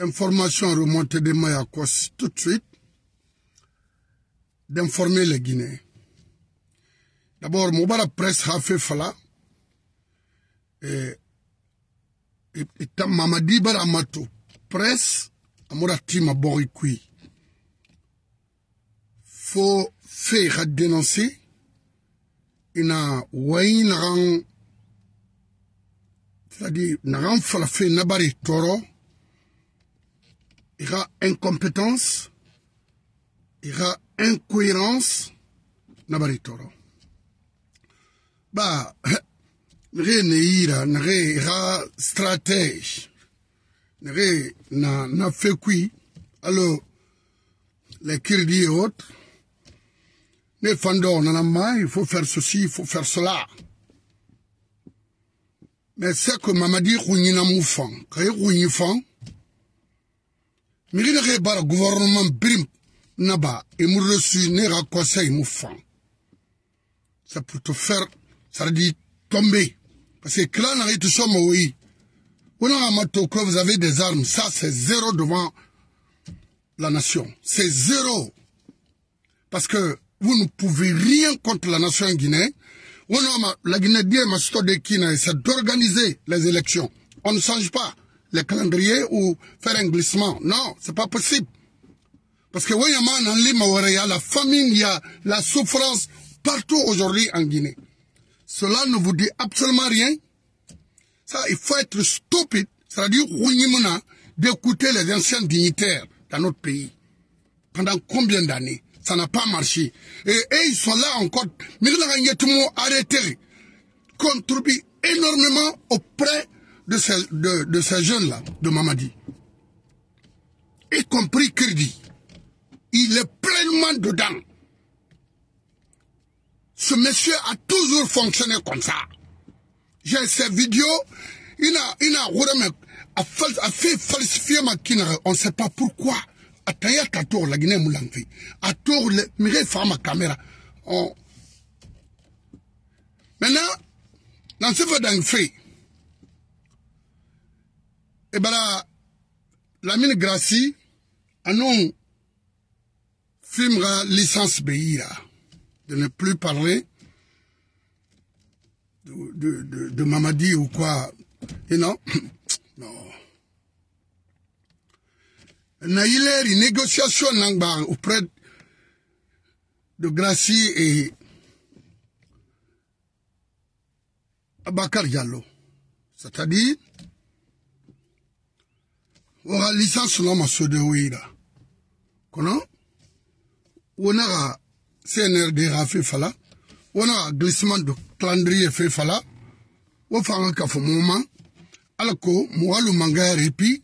information remontée de Mayakos tout de suite d'informer les Guinéens. D'abord, Mobara Presse a fait Fala. Et, et, et Mamadi Baramato, presse, à Tima Il Faut faire dénoncer. Ina a Rang, c'est-à-dire, Naran Falafé un Toro. ira incompétence ira incohérence na bari toro ba nage ne ira nage ira stratège nage na na fekui alo les crédits et autres ne fando nana ma il faut faire ceci il faut faire cela mais c'est que mamadi kunyina mufan kay kunyi fan migine ge bara gouvernement birim naba et me reçu ne ra conseil mou fan c'est pour te faire ça dire tomber parce que clan n'a été somme oui on a vous avez des armes ça c'est zéro devant la nation c'est zéro parce que vous ne pouvez rien contre la nation guinéenne on la Guinée dit ma de Kina c'est d'organiser les élections on ne change pas le calendrier ou faire un glissement. Non, c'est pas possible. Parce que il y a la famine, il y a la souffrance partout aujourd'hui en Guinée. Cela ne vous dit absolument rien. Ça, il faut être stupide, c'est-à-dire d'écouter les anciens dignitaires dans notre pays. Pendant combien d'années Ça n'a pas marché. Et, ils sont là encore, arrêtés, contribuent énormément auprès de ces, de, jeunes-là, de Mamadi, y compris Kirdi, il est pleinement dedans. Ce monsieur a toujours fonctionné comme ça. J'ai ces vidéos, il a, il a, a, fait falsifier ma kinara. on ne sait pas pourquoi. A taillé à tour la Guinée Moulanfi, à le mire caméra. Maintenant, dans ce fait d'un fait, et eh la ben là, lamine mine Grassi, film la licence la de ne plus parler de, de, Mamadi ou quoi. Et non, non. une négociation auprès de Gracie et Abakar Diallo. C'est-à-dire, on a licence sɔnna ma sodewo ouïda, On a le cnrd ka fe fala a a glissement de calendrier fe fala wo fanga ka fo alors que, le muwalu manga repi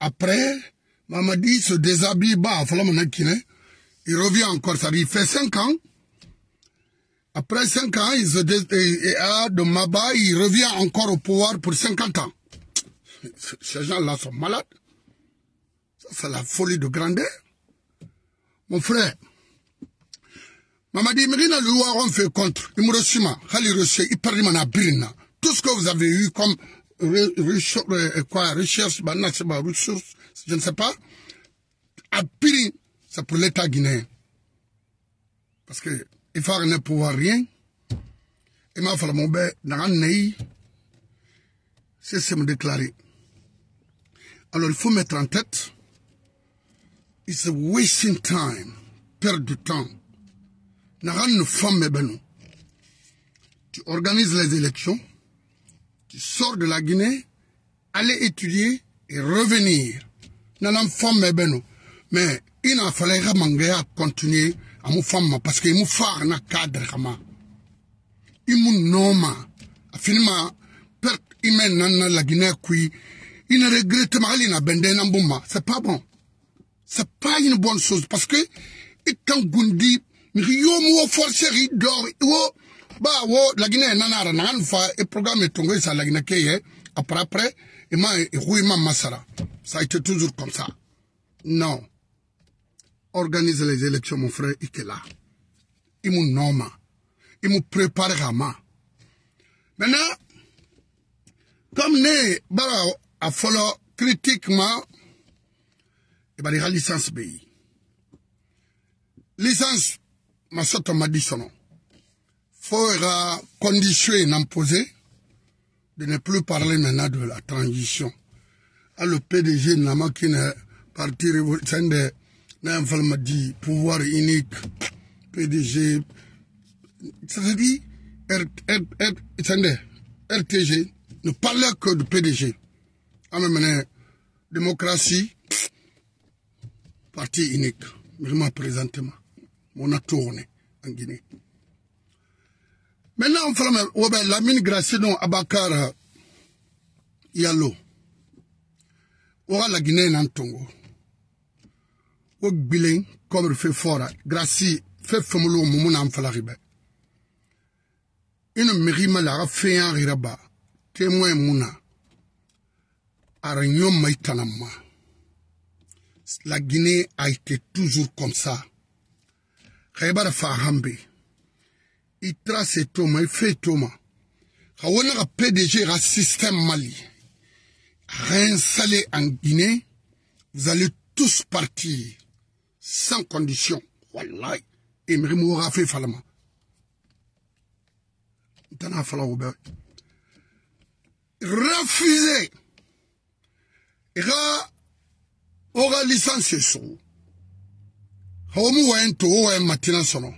après mamadi se déshabille ba fala il revient encore ça il fait 5 ans après 5 ans il se ah, de maba il revient encore au pouvoir pour 50 ans ces gens là sont malades c'est la folie de grandeur. Mon frère, Mamadi Mirina on fait contre, Il me m'a il il à Birna, tout ce que vous avez eu comme quoi, recherche, bah, ressources, je ne sais pas, à c'est pour l'État guinéen. Parce que il faut ne pouvoir rien. Il m'a fallu mon bébé dans un C'est ce me déclarer. Alors il faut mettre en tête It's a wasting time. Perte du temps. Nagan nous femme et Tu organises les élections. Tu sors de la Guinée. Aller étudier et revenir. Nagan femme et Mais il a fallu que à continuer à mon femme parce qu'il m'a fait un cadre. Il m'a nommé. Finalement, perte humaine dans la Guinée. qui Il ne regrette pas. Il n'a pas de bon. C'est pas bon c'est pas une bonne chose parce que itangundi yo forcer wo ba wo guinée nanara nan fa e programme tongo la guinée guinée après après et ma il ma ça a été toujours comme ça non Organiser les élections mon frère ikela il mon il me prépare maintenant comme né bara a follow critiquement et b'ari hali lisansi bɛ licence lisansi ma dit sɔnɔ nom. Faut ka kɔndisiyon in de ne plus parler maintenant de la transition à le PDG nama qui ne parti révolutionnaire. de n'a pas dit pouvoir unique PDG ça veut dire R, R, R, RTG ne parlait que de PDG. À même démocratie, parti unique, vraiment présentement. On a tourné en Guinée. Maintenant, on fera ouais, Lamine Gracino Abakar Yalo. Aura la Guinée en Tongo. O Bilen, comme fait fort, Graci fait famolo moumoun en Falaribe. Une mérime la fait en Riraba, témoin Mouna. Aragnon Maïtanama. la Guinée a été toujours comme ça. Khaybara Fahambe, il trace Thomas, il fait Thomas. Kawana a PDG le système Mali. Réinstallé en Guinée, vous allez tous partir sans condition. Voilà. Emre Moura fait falama. Tana fala Refuser. oga lisansi sugu omu wayen to o wayen matina sɔnɔ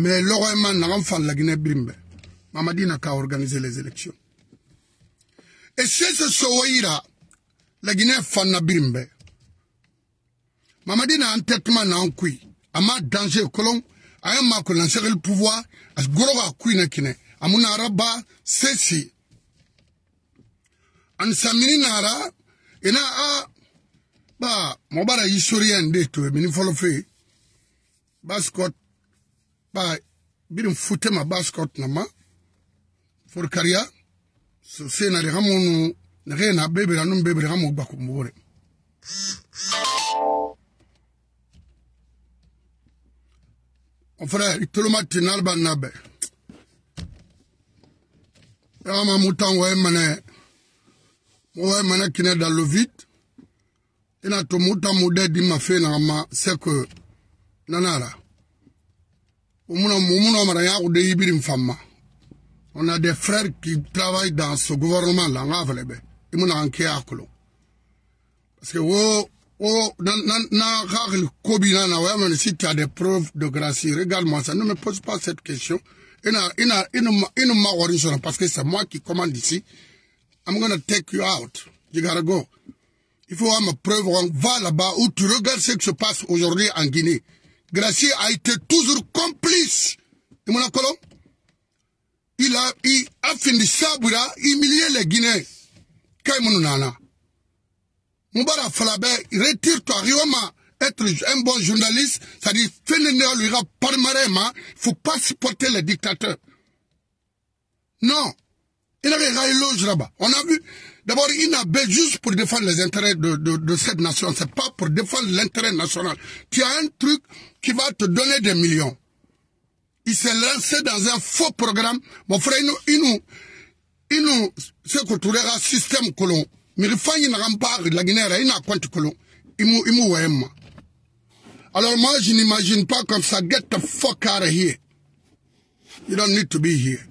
mɛ lɔgɔye ma nagan fan laginɛ birin bɛ mamadina ka organise les élections e sese sowo yira laginɛ fan na birin bɛ mamadina an tɛ tuma n'an kui a ma danse kolon a ye ma kolan segel pouvoir a goro ka kui na kinɛ a mun araba sesi an samini nara ina e a ba mɔgɔ b'a la historien de to mini fɔlɔ fɛ yen basikɔt ba birin futema basikɔt nama forikariya so senari hamonu nage na bebere anum bebere hamu gbakumbore mon frère itoloma tinalba nabe ama mutango emane mowa emane kine dalo vite ina to muta muda di mafe na ma seko nanara umuna mumuna mara ya ude ibirim famma on a des frères qui travaillent dans ce gouvernement là nga falebe imuna anke akolo parce que wo wo na na na khakhl kobi na na wa si tu as des preuves de grâce regarde moi ça ne me pose pas cette question ina ina ina ina ma parce que c'est moi qui commande ici i'm going to take you out you gotta go il faut avoir ma preuve. On va là-bas où tu regardes ce qui se passe aujourd'hui en Guinée. Gracie a été toujours complice. Il a, il a fini ça, il a humilié les Guinéens. mon Nana. Moubara Falabé, retire-toi, Rioma. Être un bon journaliste, ça dit, finir lui ne faut pas supporter les dictateurs. Non. Il a des loge là-bas. On a vu, D'abord, il n'a pas juste pour défendre les intérêts de, cette nation. C'est pas pour défendre l'intérêt national. Tu as un truc qui va te donner des millions. Il s'est lancé dans un faux programme. Mon frère, il nous, il nous, c'est qu'on trouvera un système colon. Mais il qu'il il n'a pas la Guinée, il n'a pas de colon. Il nous, il nous Alors moi, je n'imagine pas comme ça. Get the fuck out of here. You don't need to be here.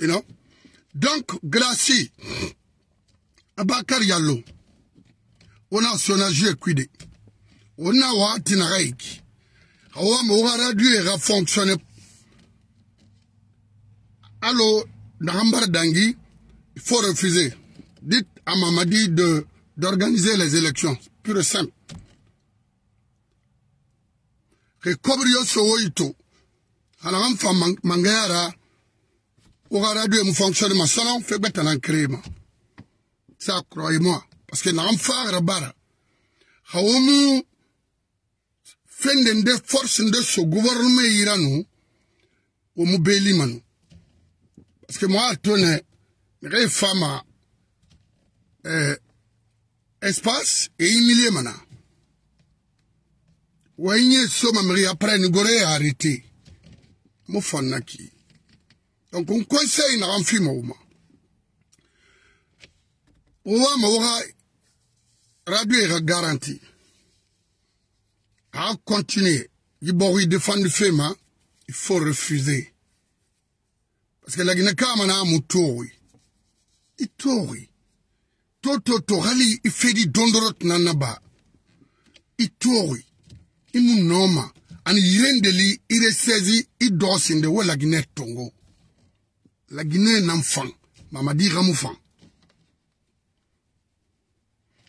You know? Donc, Gracie. Abakar yalo ona a kwide ona on a yiki awa moga radio ye ga fonctionne alo nagambar dangi il faut refuser dites à Mamadi de d'organiser les élections pure et simple ke kobri yo à la alagam mangayara woga radio ye mu fonctionne ma salon fait bête ma Ça, croyez-moi. Parce que nous sommes bara. Nous sommes des forces de ce gouvernement iranien. Nous sommes Parce que moi, je suis une femme euh, eh, espace et humilié maintenant. Ouaigné soma mri après Ngoré a arrêté. Mo fannaki. Donc on conseille na ramfima waa ma garantie. radio garanti à continuer yi bokk yi fema il faut refuser parce que la Guinée na mu tori i Toto to fait to dondrot nanaba. fedi il na il nous nomme, i il il est saisi il resezi i dɔsinde la Guinée tongo La Guinée n'enfant. mamadi ka mu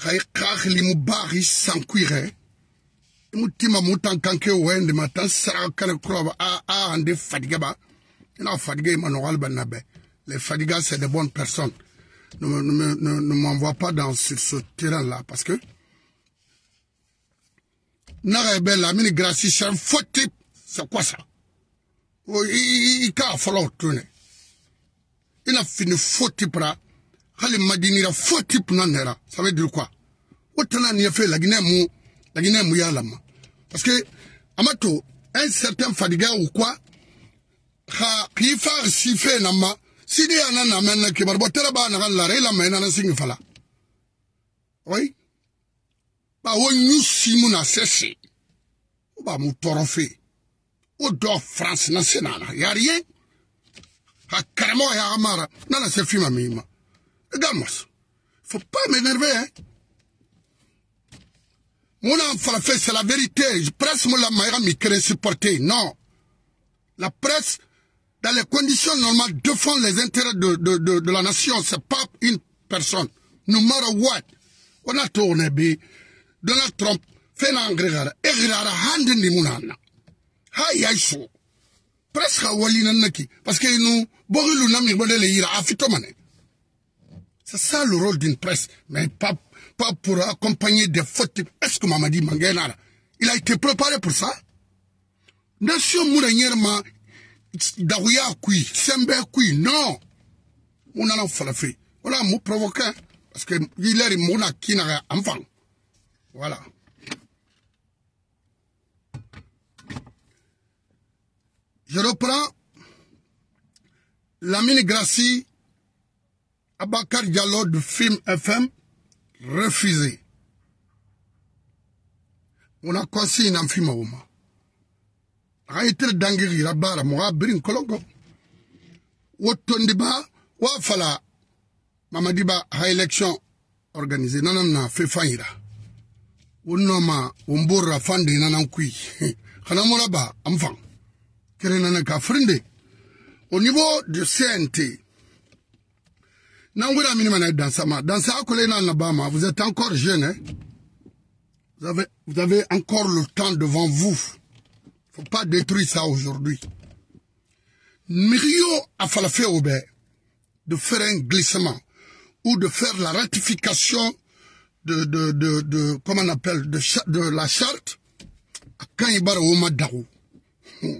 khaikhakhili mubari sankuire mutima mutankanke wende matan sara kana kuraba a Ah ande fadiga ba ina fadiga ma no alba nabe les fadigas c'est des bonnes personnes ne, ne, ne, m'envoie pas dans sur ce terrain là parce que naga be la mini grâce c'est type. c'est quoi ça o i ka follow tune ina fini faute pra k'ale madinira fo ti kunna nɛra ça veut dire quoi o tana nin ye mu lagine mu y'a lama parce que a ma un certain fadiga ou quoi ha k'i fa si fe na ma sidi y'a na na mɛn na kibaru bɔ b'a naga lara i la mɛ na na sigi fala oui ba wo nyu si mu na sese o b'a mu torofe o do france na se na na yari ye ka karamɔgɔ y'a amara na na se fima ma min ne faut pas m'énerver, hein. Mon fait, c'est la vérité. Je presse mon la maïra supporter. Non. La presse, dans les conditions normales, défend les intérêts de, la nation. C'est pas une personne. No matter what. On a tourné, Donald Trump, fait l'engrais, et Il ni mounana. Hay, hay, Presse, naki Parce que nous, borilu, nami, nous, c'est ça le rôle d'une presse, mais pas, pas pour accompagner des fautes. Est-ce que Mamadi Mangena, il a été préparé pour ça Nation Mouranyerma, d'arouya Kui, Sembe non On a pas Voilà, mot provoqué, hein. parce que il est Mouna enfant. Voilà. Je reprends. La minigracie Abakar Diallo du film FM, refusé. On a la barre, wotondiba wafala mamadiba ha election non fait faillir. fefayira wonnoma fandi nanan kui kana ba amfan kere ka au niveau du CNT dans sa Dans vous êtes encore jeune. Hein? Vous, avez, vous avez encore le temps devant vous. faut pas détruire ça aujourd'hui. Mirio a fallu Aubert de faire un glissement ou de faire la ratification de, de, de, de comment on appelle, de, de la charte à ou Madarou. Hmm.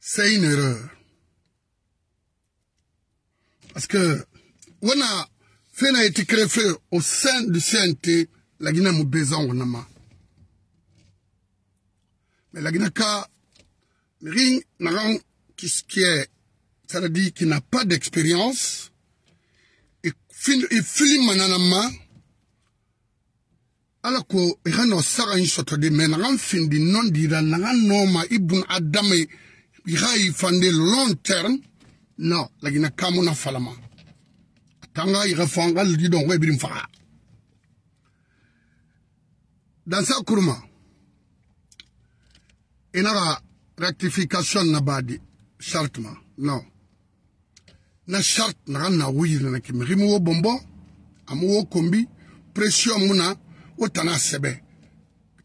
C'est une erreur. Parce que wana fɛn na été créé frère au sein du CNT lagina mu bezan wana ma mais lagina ka ring naran qui qui est ça veut dire qui n'a pas d'expérience et fil et film manana ma ala ko i e ka n'o saga in sɔtɔ de mɛ naga findi nɔn dira naga nɔ ma i bun adama i ka i fande long terme non lagina kamu na falama k'an ka yɛrɛ fɔ an ka lidi dɔn ko ibiri faga dansa kuruma i na ka rectification na b'a di charte ma non na charte na ka na wo yirina kɛmɛ kimi wo bɔnbɔ a ma wo kombi pression mun na o tana sɛbɛ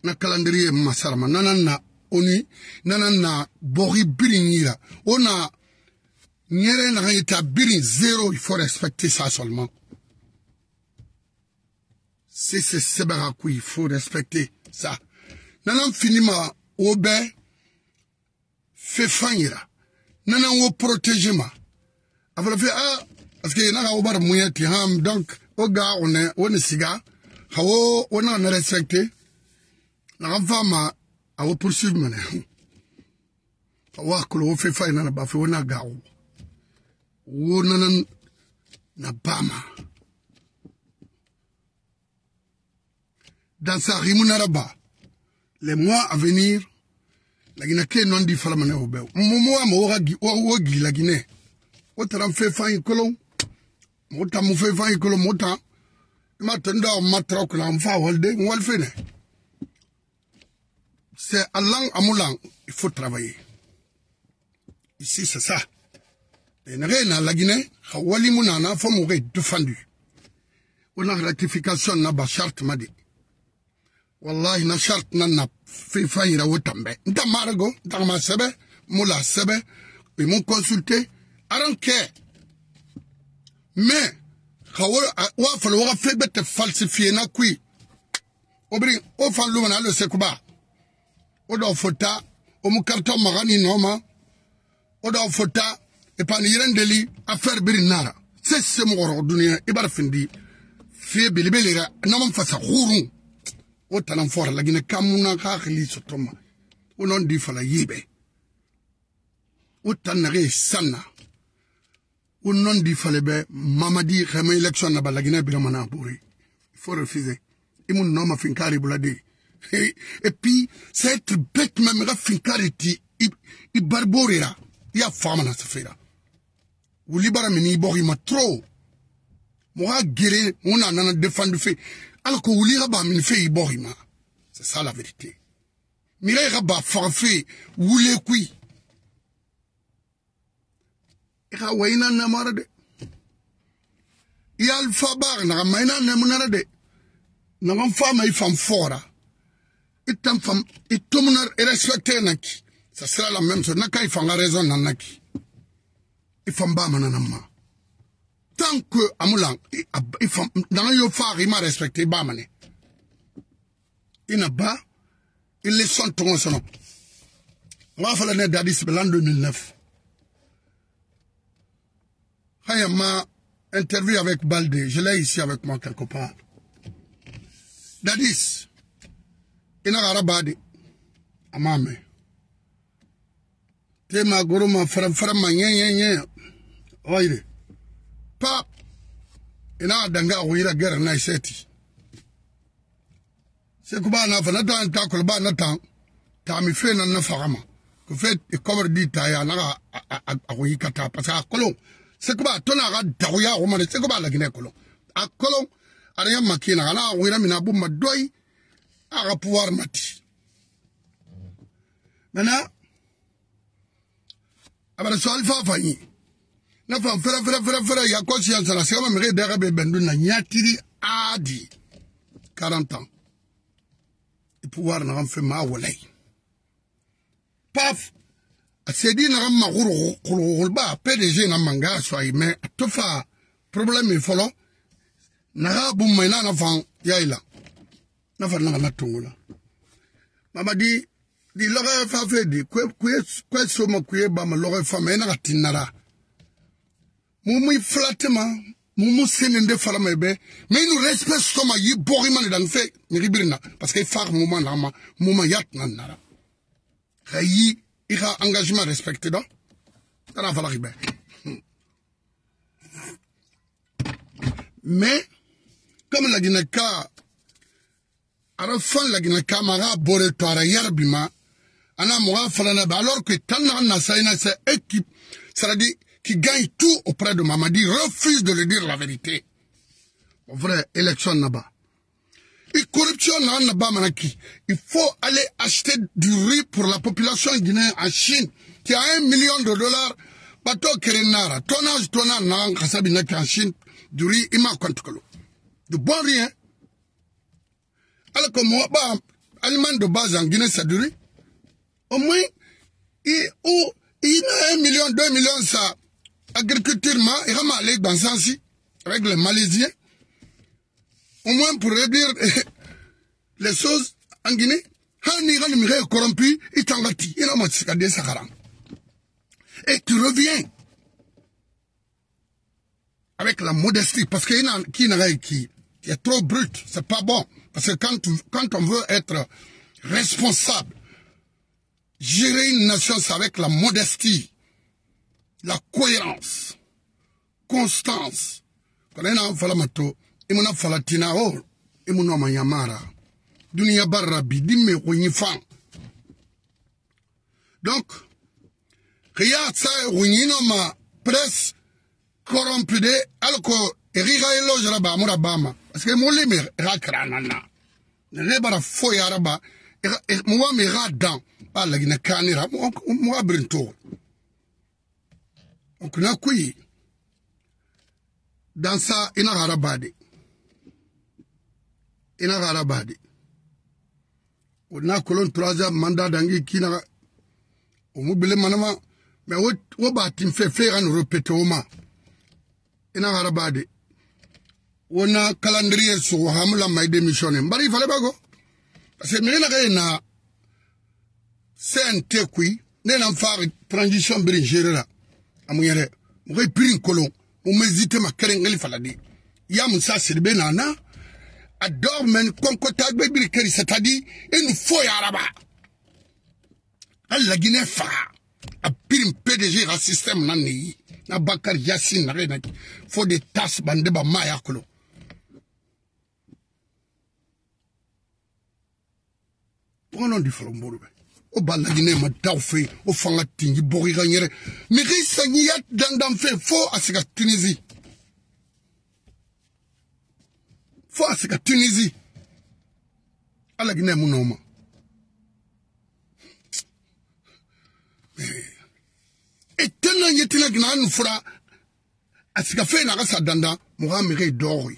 na calendrier masarama nana na oni nana na bɔgi biri yira o na nyere naga établir zéro il faut respecter ça seulement si c'est sebaka ko il faut respecter ça nanan finima o bɛɛ fe fan yira nanan wo protéger ma a fɔra fe ah parce que n'a ka o bari mun ye ten hàn donc o ga o nɛ o ni siga ka o o n'a ne respecter na ka fa ma a wo poursuivre mɛnɛ ka wa kolo o fe fan yira na ba fɛ o n'a ga o. wonanan na bama dans sa rémunération les mois à venir la guinée ke nondi falamane o bew momowa mo wo gi la guinée wo tara fe fan i kolon mo ta mo fe fan i kolon mo ta ma tanda o matra ko lan fa walde wal fe ne c'est allang amulang il faut travailler ici c'est ça nege eh, na laginɛ ka wali mu nana fɔ mɔgɔ ye dufandi o na ratification na ba charte ma de wallahi na charte na na fifa yira o tambɛ n ta maara go n ta ma sɛbɛ mo la sɛbɛ i e mo consulter i don't care mais ka wo wa falo wa fɛn bɛɛ tɛ falsifier na koyi o biri o fan lumana hali o se kuba o dɔw fo ta o mu karitɔ maga ni nɔ ma o dɔw fo ta ipani yirendeli affaire biri nara se se mɔgɔrɔgɔ duniya i b'a findi fiye belebele ra n'an fasa hurun o tana fɔra laginɛ kamuna ka hakili sɔtɔma o nɔn di fala yebɛ o tan nage sanna o nɔn di fale bɛ mamadi xɛma élection naba laginɛ biramana bore faut refuser i mu nɔ ma finkari bula de et puis c'est être bête même ka finkari ti i baribore ra i y'a famana safera wuli bara mini ibɔgi ma tro mɔgɔ gere o na nana defandi fe ala ko wuli ka ba mini fe ibɔgi ma c'est ça la vérité mira ka ba faga fe wule kui i ka wayina namara de i ye alifa baga naga mayina nemunara de naga fa ma i fan fora i tan fam i tomunar respecte naki ça sera la même chose na ka i fanga raison nanaki Il faut mana nan tant que amulan ifan nan yo fari ma il ba mane ina ba il les son ton sono ma fala ne dadi en 2009 haya interview avec Balde je l'ai ici avec moi quelque part dadis ina gara bade amame te ma goro ma faram faram ma nye nye waire pap ina danga wira gar na seti se ku na fa na dan ta kul ba na tan ta mi fe na na fagama ku fe cover e di ta ya na a ko hikata pasa kolon se ku ba to na ga da ya o ma se ku la gine kolon a kolon ara ya makina ala wira mina bu ma doi aga puwar mati mana abara so alfa fanyi nafa fɛrɛfɛrɛfɛrɛ ya kɔsi ya sara sigama mɛgɛ daga bɛ bɛn na ɲatiri adi quarante ans i e pouvoir na fɛ maa wala ye paf a sedi na ka maguru kulukuluba pdg na manga so ayi mɛ a to fa problème e fɔlɔ na ka bu mɛ n'a na fan ya yi e la na fa na ka na tungu la mamadi di lɔgɔ fa fɛ di kwe kwe kwe soma kwe ba ma lɔgɔ fa mɛ na ka tin nara mumu i flatema mumu senende falama ebe nous inu respect soma yi borima ne dan fe miri biri parce que i far muma na ama muma ya tuna nara ga yi engagement respecté da kana fala ribe mais comme la ginaka ara fan la ginaka ma ga bore to ara yarbima ana mo fala na alors que tan na na sa ina sa équipe c'est à dire qui gagne tout auprès de Mamadi refuse de lui dire la vérité. Vrai, élection là-bas. Et corruption là pas Manaki. Il faut aller acheter du riz pour la population guinéenne en Chine, qui a un million de dollars. Bateau Kerenara, tonnage, tonnage, nan, kasabina, en Chine, du riz, ima, kontukolo. De bon riz, hein. Alors que moi, bah, aliment de base en Guinée, c'est du riz. Au moins, il, ou, il a un million, deux millions, ça agriculture ma a avec les malaisiens au moins pour réduire les choses en guinée quand il a corrompus, corrompu il Il y a et tu reviens avec la modestie parce qu'il y qui a qui est trop brut c'est pas bon parce que quand quand on veut être responsable gérer une nation c'est avec la modestie la cohérence constance kana ina fala mato imuna fala tina o imuna manyamara dunia barabi dimme ko nyifa donc riya sa runyino ma presse corrompue de alko erira elo jara ba mura bama parce que mo limi rakrana na ne bara foya raba e e, mo wa mi radan ba lagina kanira mo abrinto okuna kuyi dansa ina hara bade ina hara bade wona kolon troisième mandat dangi kina omu bile manama me wo, wo batin fe fegan repete woma ina hara bade wona calendrier sugu hamula mai démissionné mbari ifale bago parce que mine naga yena sente kui ne nan fari transition biri gérera amu yɛrɛ mɔgɔ ye piri kolon mo mezite ma kɛrɛnkɛli fala de ya musa siribe nana a dɔw mɛn kɔnkɔta gbɛgbiri kɛri satadi e nu foyi araba an laginɛ faga a piri pdg ka système na ne ye na bakari yasin nage na fo de tas bande ba ma ya kolon bɔgɔnɔ di fɔlɔ n bolo bɛ o b'a laɲinɛ ma daw fe o fanga tinji bɔgɔ i ka yɛrɛ mixi saɲiya dandan fe fo a tunisi tinizi fo a siga tinizi ala ginɛ mun nɔ ma e eh. tɛna ye tɛna gina an fura a siga na a ka sa dandan mɔgɔ an mɛkɛ dɔgɔ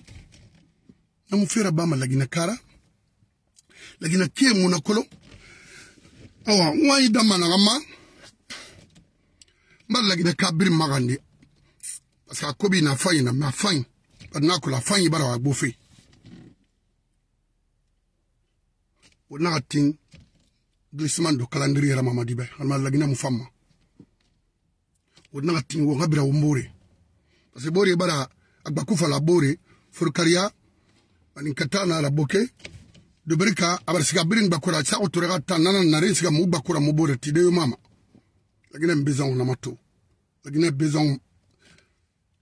na mu fɛra ba ma lagina kara lagina kie mun na kolo awa nwa yi dama na kama n b'a lagide kabiri magande parce que a ko b'i na fa yi na mɛ a fa yi bari n'a kola a fa yi b'a la a gbɔ fe o n'a ka tin glissement do calendrier yɛrɛ mamadi bɛ alima lagine mu fa ma o n'a ka tin wo n ka bira wo n b'o de parce que b'o de b'a la a gbaku fa la b'o de forokariya ani ka taa n'a la boke doberi ka abar siga birin bakura sa uturega ta nana narin siga mu bakura mu bore tide yo mama lagina bezan na mato lagina bezan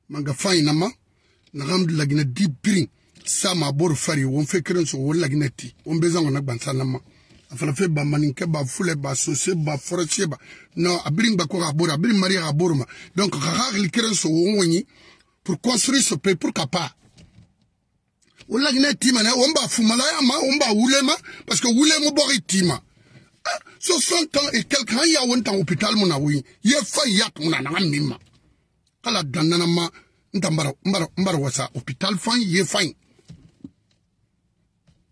manga fain nama na gamdu lagina di birin sa ma bor fari won fe kren so won lagina ti won bezan na gbansa nama afana fe ba maninke ba fule ba sose ba forestier ba non abirin bakura bora abirin maria ka borma donc ka hakli kren so won woni pour construire ce pays pour capable o laginɛ tima nɛ on b'a fumalaya ma on b'a wulema parce que wulemu bɔri tima ah, soixante ans et quelqu'un y a un temps hôpital mon na woyi ye fa ya tumu na naga min ma kala dannana ma n ta mbara mbara wasa hôpital fan ye fan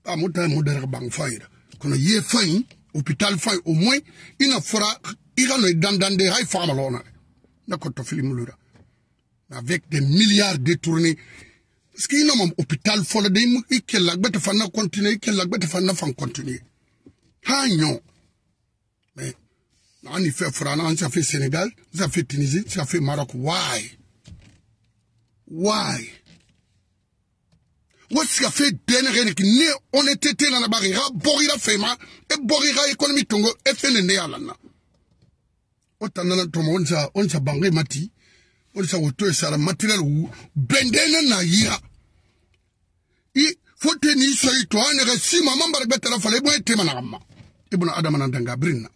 a mo ta mo dɛrɛ bang fan kono ye fan hôpital fan au moins une fora i ka no dandande hay fa ma lona na ko to film lura avec des milliards détournés parce que inama hôpital fɔlɔ de i kɛlɛ gbɛtɛ fan na kɔntine i kɛlɛ gbɛtɛ fan na fan kɔntine ha ah, ɲɔ mais an ni fɛ fɔra an ça fait sénégal ça fait tunisie ça fait maroc why why wasika fɛ dɛnɛgɛ ne ne honnêteté nana bari ra ah, bɔrira fɛma e bɔrira économie tongo e fɛn ne ne y'a lana o ta nana tɔmɔ on sa on sa bange mati on sa wotoe sara matirel wu, bendene na yira. I, fote ni iso ito ane ga si mama mbara bete la fale, ibu ete e managama. Ibu na e adama na denga brina.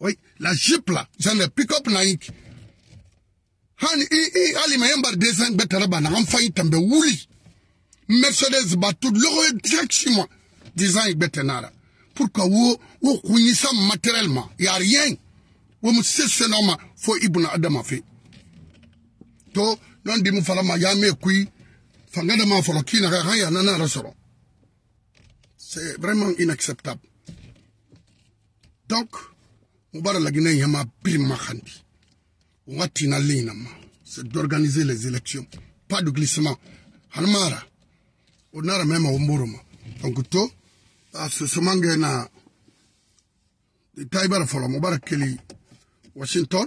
Oi, la jip la, jane pick up na inki. Hani, i, i, ali me yambar desen bete la ba, na gamfa itembe wuli. Mercedes batu, logo e jak si mwa, design bete nara. Pourquoi vous, vous matériellement? Il n'y a rien. Vous me cessez normalement. Faut Ibn Adam a fait c'est vraiment inacceptable donc je bara la guinée wati na c'est d'organiser les élections pas de glissement hanmara même mema donc to na taibara washington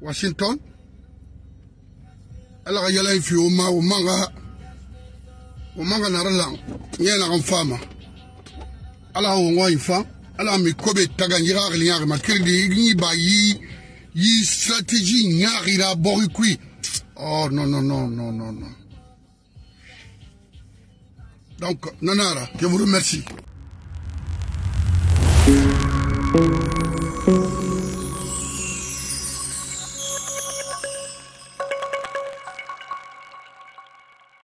Washington oh non non non non non donc nanara je vous remercie.